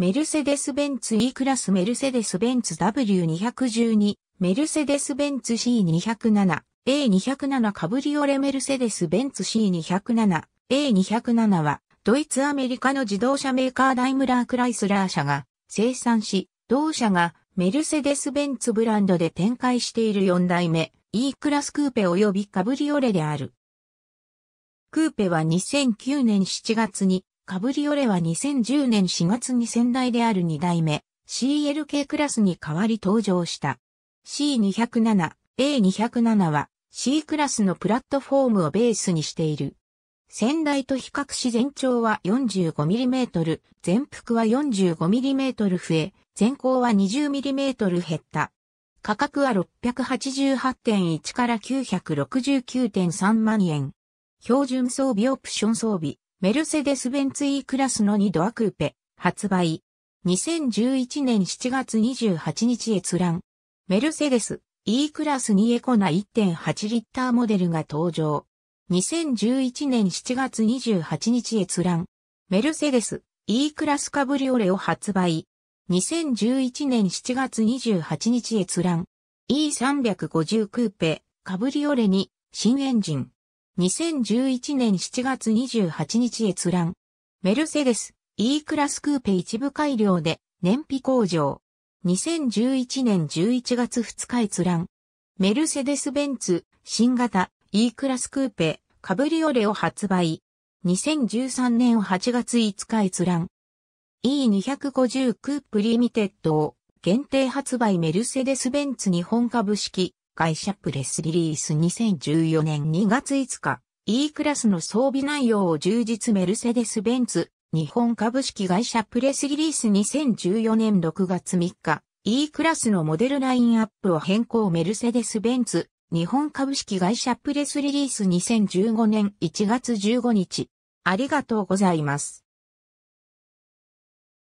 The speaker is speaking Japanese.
メルセデス・ベンツ E クラスメルセデス・ベンツ W212 メルセデス・ベンツ C207 A207 カブリオレメルセデス・ベンツ C207 A207 はドイツアメリカの自動車メーカーダイムラー・クライスラー社が生産し同社がメルセデス・ベンツブランドで展開している4代目 E クラスクーペ及びカブリオレである。クーペは2009年7月にカブリオレは2010年4月に先代である2代目 CLK クラスに代わり登場した。C207、A207 は C クラスのプラットフォームをベースにしている。先代と比較し全長は 45mm、全幅は 45mm 増え、全高は 20mm 減った。価格は688.1から969.3万円。標準装備オプション装備、メルセデス・ベンツ E クラスの2ドアクーペ、発売。2011年7月28日閲覧。メルセデス E クラスにエコな1.8リッターモデルが登場。2011年7月28日閲覧。メルセデス E クラスカブリオレを発売。2011年7月28日閲覧。E350 クーペカブリオレに新エンジン。2011年7月28日閲覧。メルセデス E クラスクーペ一部改良で燃費向上。2011年11月2日閲覧。メルセデスベンツ新型 E クラスクーペカブリオレを発売。2013年8月5日閲覧。E250 クープリミテッドを限定発売メルセデスベンツ日本株式会社プレスリリース2014年2月5日、E クラスの装備内容を充実メルセデス・ベンツ、日本株式会社プレスリリース2014年6月3日、E クラスのモデルラインアップを変更メルセデス・ベンツ、日本株式会社プレスリリース2015年1月15日。ありがとうございます。